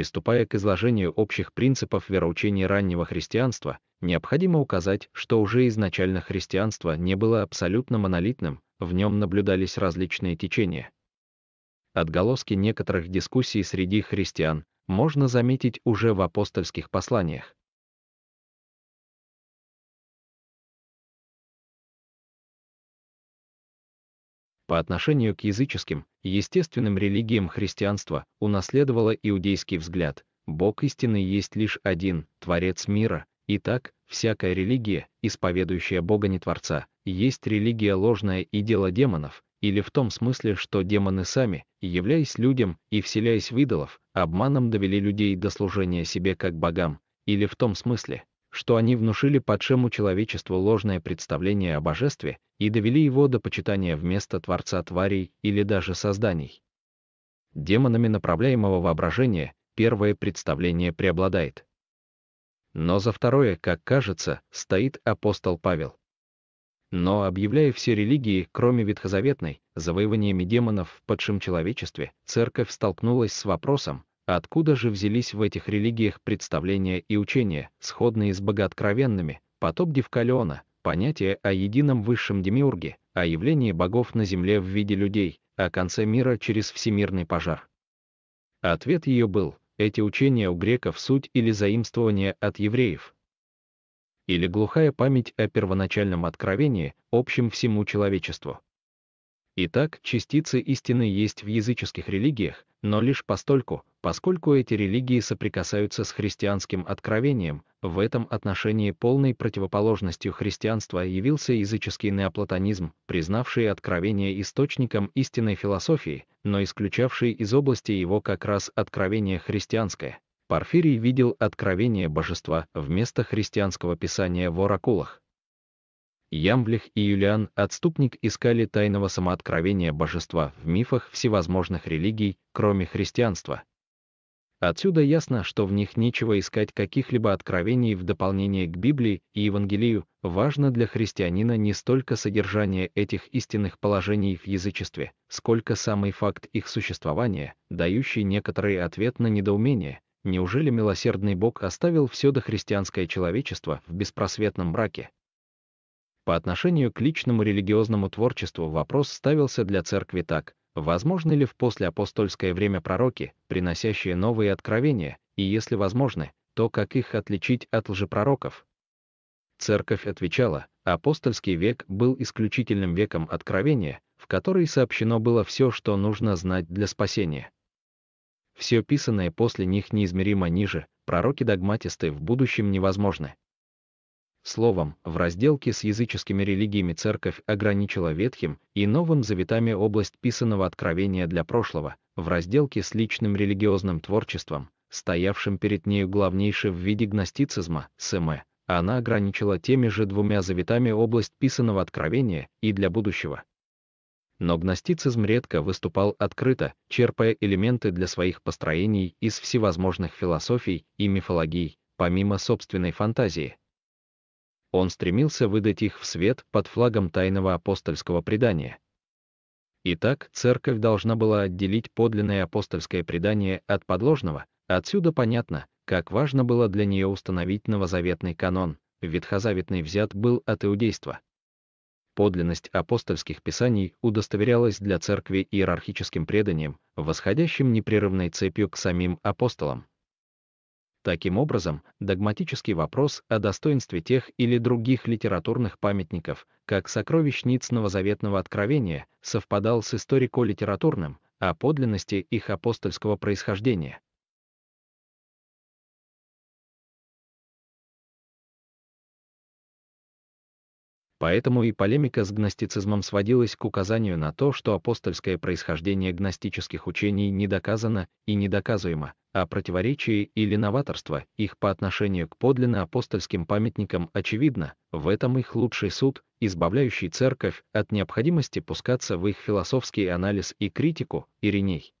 Приступая к изложению общих принципов вероучения раннего христианства, необходимо указать, что уже изначально христианство не было абсолютно монолитным, в нем наблюдались различные течения. Отголоски некоторых дискуссий среди христиан можно заметить уже в апостольских посланиях. по отношению к языческим, естественным религиям христианства унаследовало иудейский взгляд. Бог истины есть лишь один, Творец мира. и так всякая религия, исповедующая Бога не Творца, есть религия ложная и дело демонов, или в том смысле, что демоны сами, являясь людям и вселяясь в идолов, обманом довели людей до служения себе как богам, или в том смысле, что они внушили падшему человечеству ложное представление о божестве и довели его до почитания вместо творца тварей или даже созданий. Демонами направляемого воображения первое представление преобладает. Но за второе, как кажется, стоит апостол Павел. Но объявляя все религии, кроме ветхозаветной, завоеваниями демонов в падшем человечестве, церковь столкнулась с вопросом, Откуда же взялись в этих религиях представления и учения, сходные с богооткровенными, потоп Девкалиона, понятие о едином высшем демиурге, о явлении богов на земле в виде людей, о конце мира через всемирный пожар? Ответ ее был, эти учения у греков суть или заимствование от евреев. Или глухая память о первоначальном откровении, общем всему человечеству. Итак, частицы истины есть в языческих религиях, но лишь постольку, Поскольку эти религии соприкасаются с христианским откровением, в этом отношении полной противоположностью христианства явился языческий неоплатонизм, признавший откровение источником истинной философии, но исключавший из области его как раз откровение христианское. Порфирий видел откровение божества вместо христианского писания в оракулах. Ямблих и Юлиан, отступник, искали тайного самооткровения божества в мифах всевозможных религий, кроме христианства – Отсюда ясно, что в них нечего искать каких-либо откровений в дополнение к Библии и Евангелию, важно для христианина не столько содержание этих истинных положений в язычестве, сколько самый факт их существования, дающий некоторый ответ на недоумение, неужели милосердный Бог оставил все дохристианское человечество в беспросветном браке? По отношению к личному религиозному творчеству вопрос ставился для церкви так, Возможны ли в послеапостольское время пророки, приносящие новые откровения, и если возможны, то как их отличить от лжепророков? Церковь отвечала, апостольский век был исключительным веком откровения, в который сообщено было все, что нужно знать для спасения. Все писанное после них неизмеримо ниже, пророки-догматисты в будущем невозможны. Словом, в разделке с языческими религиями церковь ограничила Ветхим и Новым завитами область писанного откровения для прошлого, в разделке с личным религиозным творчеством, стоявшим перед нею главнейшей в виде гностицизма, СМ. она ограничила теми же двумя завитами область писанного откровения и для будущего. Но гностицизм редко выступал открыто, черпая элементы для своих построений из всевозможных философий и мифологий, помимо собственной фантазии, он стремился выдать их в свет под флагом тайного апостольского предания. Итак, церковь должна была отделить подлинное апостольское предание от подложного, отсюда понятно, как важно было для нее установить новозаветный канон, ветхозаветный взят был от иудейства. Подлинность апостольских писаний удостоверялась для церкви иерархическим преданием, восходящим непрерывной цепью к самим апостолам. Таким образом, догматический вопрос о достоинстве тех или других литературных памятников, как сокровищ новозаветного откровения, совпадал с историко-литературным, о а подлинности их апостольского происхождения, Поэтому и полемика с гностицизмом сводилась к указанию на то, что апостольское происхождение гностических учений не доказано и недоказуемо, а противоречие или новаторство их по отношению к подлинно апостольским памятникам очевидно, в этом их лучший суд, избавляющий церковь от необходимости пускаться в их философский анализ и критику, Ириней.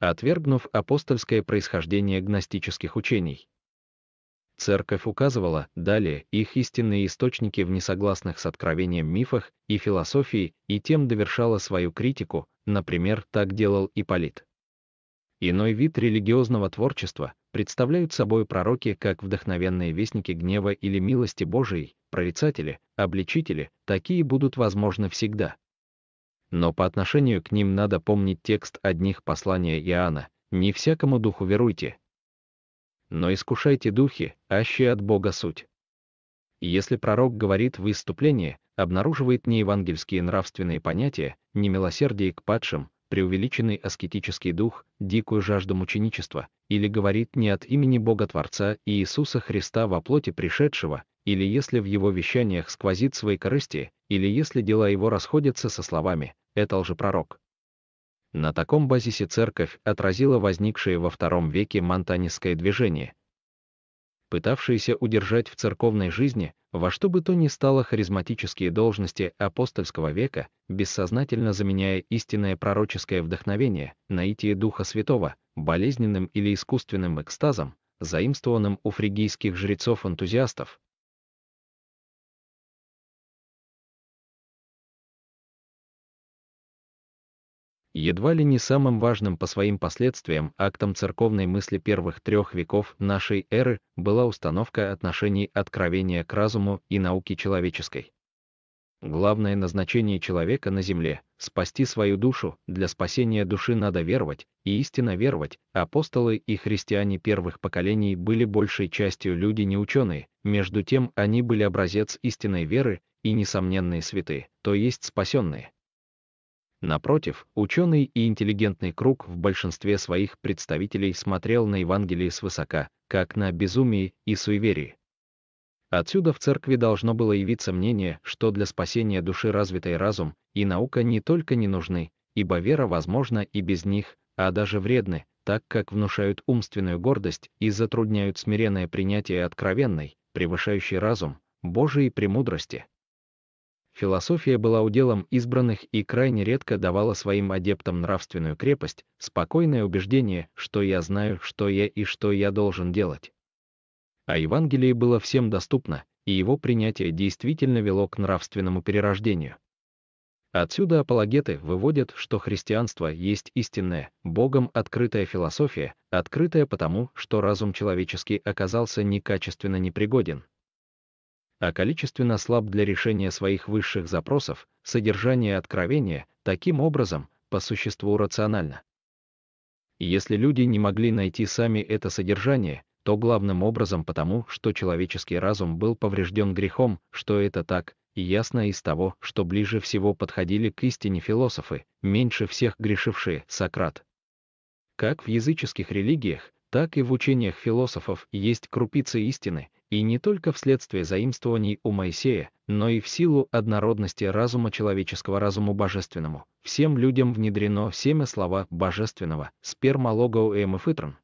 Отвергнув апостольское происхождение гностических учений, Церковь указывала, далее, их истинные источники в несогласных с откровением мифах и философии, и тем довершала свою критику, например, так делал Ипполит. Иной вид религиозного творчества представляют собой пророки как вдохновенные вестники гнева или милости Божией, прорицатели, обличители, такие будут возможны всегда. Но по отношению к ним надо помнить текст одних послания Иоанна, «Не всякому духу веруйте, но искушайте духи, аще от Бога суть. Если пророк говорит в выступлении, обнаруживает евангельские нравственные понятия, не милосердие к падшим, преувеличенный аскетический дух, дикую жажду мученичества, или говорит не от имени Бога Творца и Иисуса Христа во плоти пришедшего, или если в его вещаниях сквозит свои корысти, или если дела его расходятся со словами «это лжепророк», на таком базисе церковь отразила возникшее во II веке монтанистское движение, пытавшееся удержать в церковной жизни во что бы то ни стало харизматические должности апостольского века, бессознательно заменяя истинное пророческое вдохновение, наитие Духа Святого, болезненным или искусственным экстазом, заимствованным у фригийских жрецов-энтузиастов, едва ли не самым важным по своим последствиям актом церковной мысли первых трех веков нашей эры была установка отношений откровения к разуму и науке человеческой. Главное назначение человека на земле – спасти свою душу, для спасения души надо веровать, и истинно веровать, апостолы и христиане первых поколений были большей частью люди не ученые, между тем они были образец истинной веры и несомненные святые, то есть спасенные. Напротив, ученый и интеллигентный круг в большинстве своих представителей смотрел на Евангелие свысока, как на безумие и суеверие. Отсюда в церкви должно было явиться мнение, что для спасения души развитый разум и наука не только не нужны, ибо вера возможна и без них, а даже вредны, так как внушают умственную гордость и затрудняют смиренное принятие откровенной, превышающей разум, Божией премудрости философия была уделом избранных и крайне редко давала своим адептам нравственную крепость, спокойное убеждение, что я знаю, что я и что я должен делать. А Евангелие было всем доступно, и его принятие действительно вело к нравственному перерождению. Отсюда апологеты выводят, что христианство есть истинная, Богом открытая философия, открытая потому, что разум человеческий оказался некачественно непригоден, а количественно слаб для решения своих высших запросов, содержание откровения, таким образом, по существу рационально. Если люди не могли найти сами это содержание, то главным образом потому, что человеческий разум был поврежден грехом, что это так, и ясно из того, что ближе всего подходили к истине философы, меньше всех грешившие Сократ. Как в языческих религиях, так и в учениях философов есть крупицы истины, и не только вследствие заимствований у Моисея, но и в силу однородности разума человеческого разуму божественному. Всем людям внедрено семя слова божественного, и эмифитрон.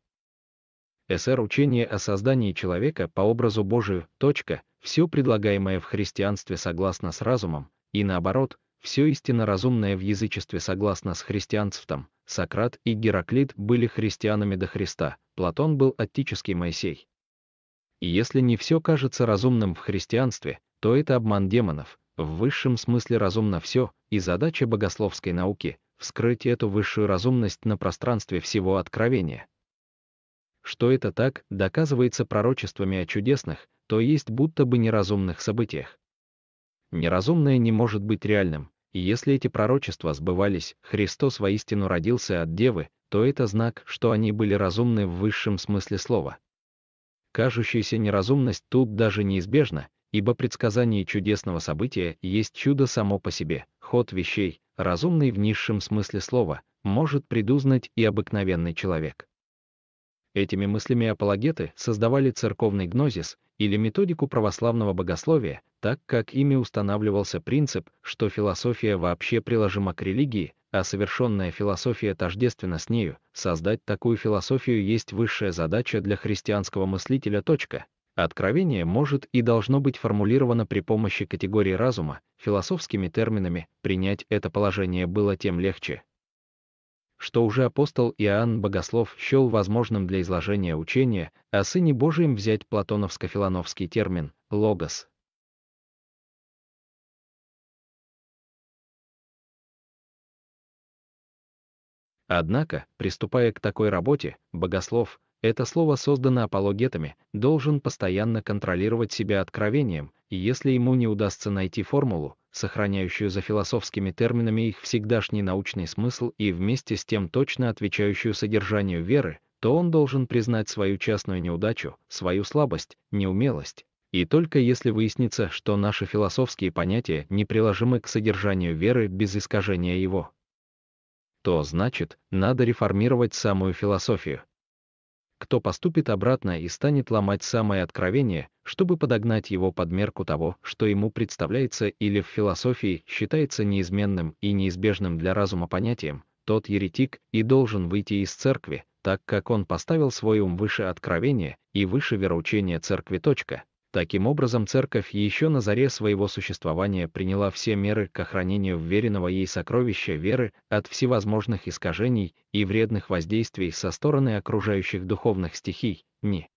СР учение о создании человека по образу Божию, точка, все предлагаемое в христианстве согласно с разумом, и наоборот, все истинно разумное в язычестве согласно с христианством, Сократ и Гераклит были христианами до Христа, Платон был аттический Моисей. И если не все кажется разумным в христианстве, то это обман демонов. В высшем смысле разумно все, и задача богословской науки — вскрыть эту высшую разумность на пространстве всего откровения. Что это так, доказывается пророчествами о чудесных, то есть будто бы неразумных событиях. Неразумное не может быть реальным, и если эти пророчества сбывались, Христос воистину родился от Девы, то это знак, что они были разумны в высшем смысле слова. Кажущаяся неразумность тут даже неизбежна, ибо предсказание чудесного события есть чудо само по себе. Ход вещей, разумный в низшем смысле слова, может предузнать и обыкновенный человек. Этими мыслями апологеты создавали церковный гнозис или методику православного богословия, так как ими устанавливался принцип, что философия вообще приложима к религии, а совершенная философия тождественна с нею. Создать такую философию есть высшая задача для христианского мыслителя. Точка. Откровение может и должно быть формулировано при помощи категории разума, философскими терминами, принять это положение было тем легче, что уже апостол Иоанн Богослов счел возможным для изложения учения о Сыне Божием взять платоновско-филоновский термин «логос». Однако, приступая к такой работе, Богослов – это слово создано апологетами, должен постоянно контролировать себя откровением, и если ему не удастся найти формулу, сохраняющую за философскими терминами их всегдашний научный смысл и вместе с тем точно отвечающую содержанию веры, то он должен признать свою частную неудачу, свою слабость, неумелость. И только если выяснится, что наши философские понятия неприложимы к содержанию веры без искажения его, то значит, надо реформировать самую философию, кто поступит обратно и станет ломать самое откровение, чтобы подогнать его под мерку того, что ему представляется или в философии считается неизменным и неизбежным для разума понятием, тот еретик и должен выйти из церкви, так как он поставил свой ум выше откровения и выше вероучения церкви. Точка. Таким образом, церковь еще на заре своего существования приняла все меры к охранению вверенного ей сокровища веры от всевозможных искажений и вредных воздействий со стороны окружающих духовных стихий, не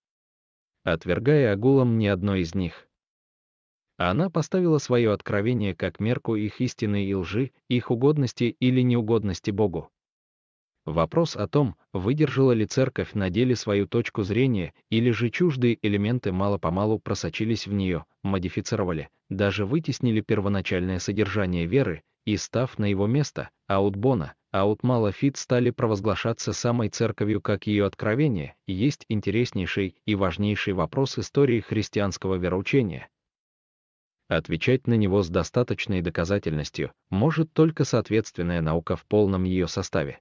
отвергая огулом ни одной из них. Она поставила свое откровение как мерку их истины и лжи, их угодности или неугодности Богу. Вопрос о том, выдержала ли церковь на деле свою точку зрения, или же чуждые элементы мало-помалу просочились в нее, модифицировали, даже вытеснили первоначальное содержание веры, и став на его место, Аутбона, Аутмалафит стали провозглашаться самой церковью как ее откровение, есть интереснейший и важнейший вопрос истории христианского вероучения. Отвечать на него с достаточной доказательностью может только соответственная наука в полном ее составе.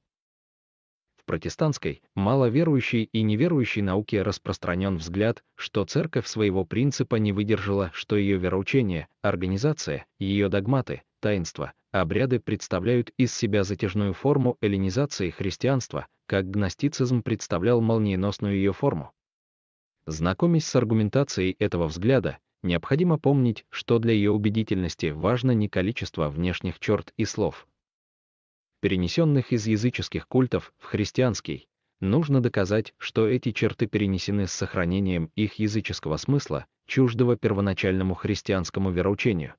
В протестантской, маловерующей и неверующей науке распространен взгляд, что церковь своего принципа не выдержала, что ее вероучение, организация, ее догматы, таинства, обряды представляют из себя затяжную форму эллинизации христианства, как гностицизм представлял молниеносную ее форму. Знакомясь с аргументацией этого взгляда, необходимо помнить, что для ее убедительности важно не количество внешних черт и слов, перенесенных из языческих культов в христианский, нужно доказать, что эти черты перенесены с сохранением их языческого смысла, чуждого первоначальному христианскому вероучению.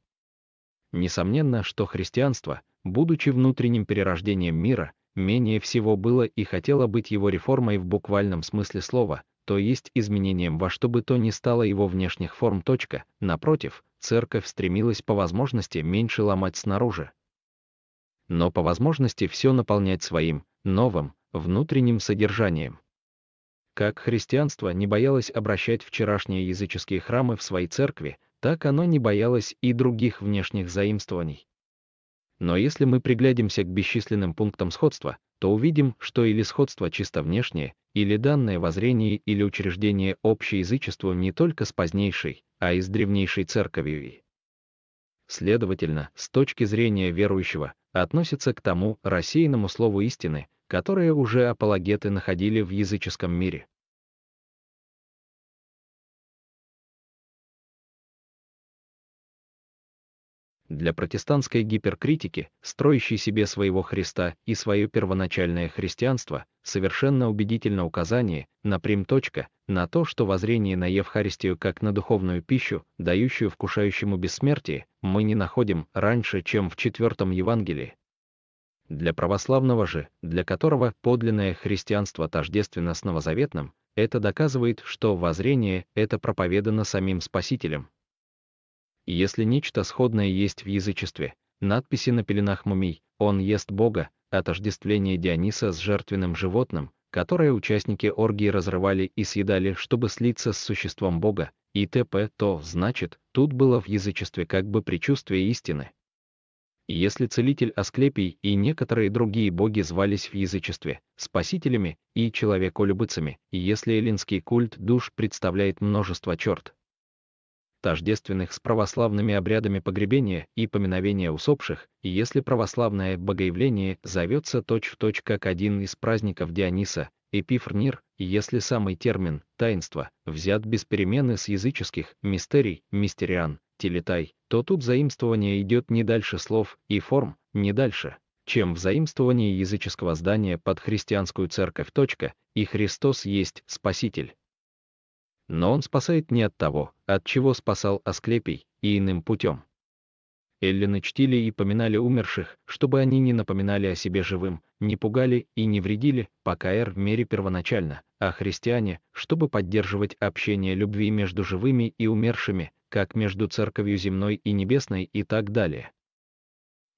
Несомненно, что христианство, будучи внутренним перерождением мира, менее всего было и хотело быть его реформой в буквальном смысле слова, то есть изменением во что бы то ни стало его внешних форм. Точка. Напротив, церковь стремилась по возможности меньше ломать снаружи, но по возможности все наполнять своим, новым, внутренним содержанием. Как христианство не боялось обращать вчерашние языческие храмы в свои церкви, так оно не боялось и других внешних заимствований. Но если мы приглядимся к бесчисленным пунктам сходства, то увидим, что или сходство чисто внешнее, или данное воззрение или учреждение общее общеязычеству не только с позднейшей, а и с древнейшей церковью. Следовательно, с точки зрения верующего, относится к тому рассеянному слову истины, которое уже апологеты находили в языческом мире. для протестантской гиперкритики, строящей себе своего Христа и свое первоначальное христианство, совершенно убедительно указание, на прим. на то, что воззрение на Евхаристию как на духовную пищу, дающую вкушающему бессмертие, мы не находим раньше, чем в четвертом Евангелии. Для православного же, для которого подлинное христианство тождественно с новозаветным, это доказывает, что воззрение это проповедано самим Спасителем, и если нечто сходное есть в язычестве, надписи на пеленах мумий «Он ест Бога», отождествление Диониса с жертвенным животным, которое участники оргии разрывали и съедали, чтобы слиться с существом Бога, и т.п., то, значит, тут было в язычестве как бы предчувствие истины. Если целитель Асклепий и некоторые другие боги звались в язычестве спасителями и человеколюбыцами, и если эллинский культ душ представляет множество черт, тождественных с православными обрядами погребения и поминовения усопших, и если православное богоявление зовется точь-в-точь точь как один из праздников Диониса, эпифрнир, если самый термин «таинство» взят без перемены с языческих «мистерий», «мистериан», «телетай», то тут заимствование идет не дальше слов и форм, не дальше, чем в заимствовании языческого здания под христианскую церковь. Точка, и Христос есть Спаситель. Но он спасает не от того, от чего спасал Асклепий, и иным путем. Эллины чтили и поминали умерших, чтобы они не напоминали о себе живым, не пугали и не вредили, пока эр в мере первоначально, а христиане, чтобы поддерживать общение любви между живыми и умершими, как между церковью земной и небесной и так далее.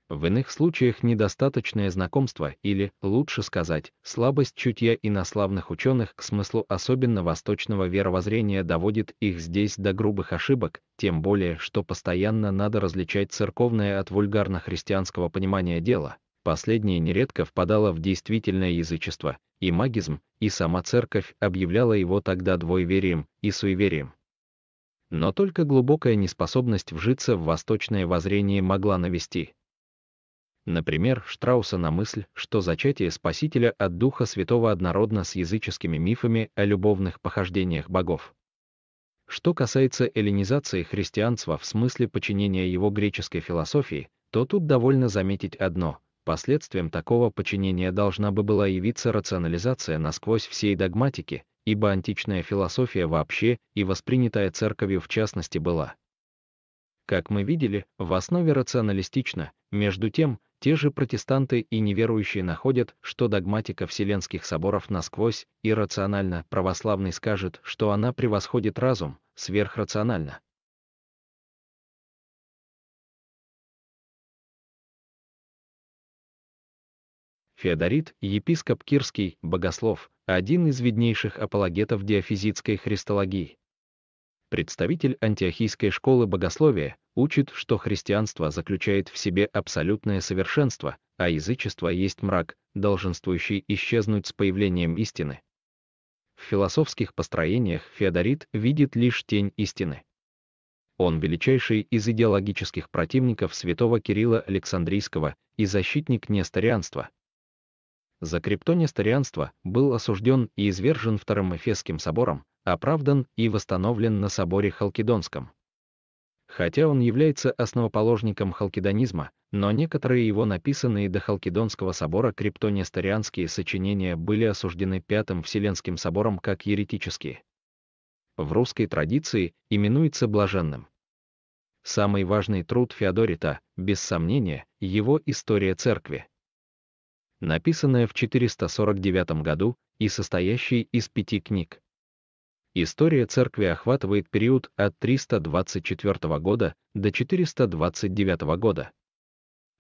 В иных случаях недостаточное знакомство или, лучше сказать, слабость чутья инославных ученых к смыслу особенно восточного веровоззрения доводит их здесь до грубых ошибок, тем более, что постоянно надо различать церковное от вульгарно-христианского понимания дела. Последнее нередко впадало в действительное язычество, и магизм, и сама церковь объявляла его тогда двойверием и суеверием. Но только глубокая неспособность вжиться в восточное воззрение могла навести – Например, Штрауса на мысль, что зачатие Спасителя от Духа Святого однородно с языческими мифами о любовных похождениях богов. Что касается эллинизации христианства в смысле подчинения его греческой философии, то тут довольно заметить одно – последствием такого подчинения должна бы была явиться рационализация насквозь всей догматики, ибо античная философия вообще и воспринятая церковью в частности была – как мы видели, в основе рационалистично, между тем, те же протестанты и неверующие находят, что догматика вселенских соборов насквозь иррациональна, православный скажет, что она превосходит разум, сверхрационально. Феодорит, епископ Кирский, богослов, один из виднейших апологетов диафизитской христологии. Представитель антиохийской школы богословия учит, что христианство заключает в себе абсолютное совершенство, а язычество есть мрак, долженствующий исчезнуть с появлением истины. В философских построениях Феодорит видит лишь тень истины. Он величайший из идеологических противников святого Кирилла Александрийского и защитник несторианства. За криптонесторианство был осужден и извержен Вторым Эфесским собором, оправдан и восстановлен на соборе Халкидонском. Хотя он является основоположником халкидонизма, но некоторые его написанные до Халкидонского собора криптонестерианские сочинения были осуждены Пятым Вселенским собором как еретические. В русской традиции именуется блаженным. Самый важный труд Феодорита, без сомнения, его «История церкви», написанная в 449 году и состоящая из пяти книг. История церкви охватывает период от 324 года до 429 года.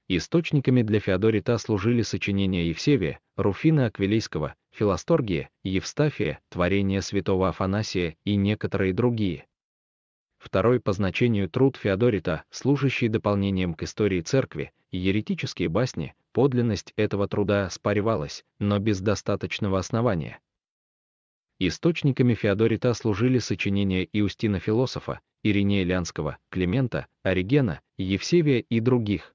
Источниками для Феодорита служили сочинения Евсевия, Руфина Аквилейского, Филосторгия, Евстафия, Творение святого Афанасия и некоторые другие. Второй по значению труд Феодорита, служащий дополнением к истории церкви, еретические басни, подлинность этого труда спаривалась, но без достаточного основания – Источниками Феодорита служили сочинения Иустина Философа, Иринея Лянского, Климента, Оригена, Евсевия и других.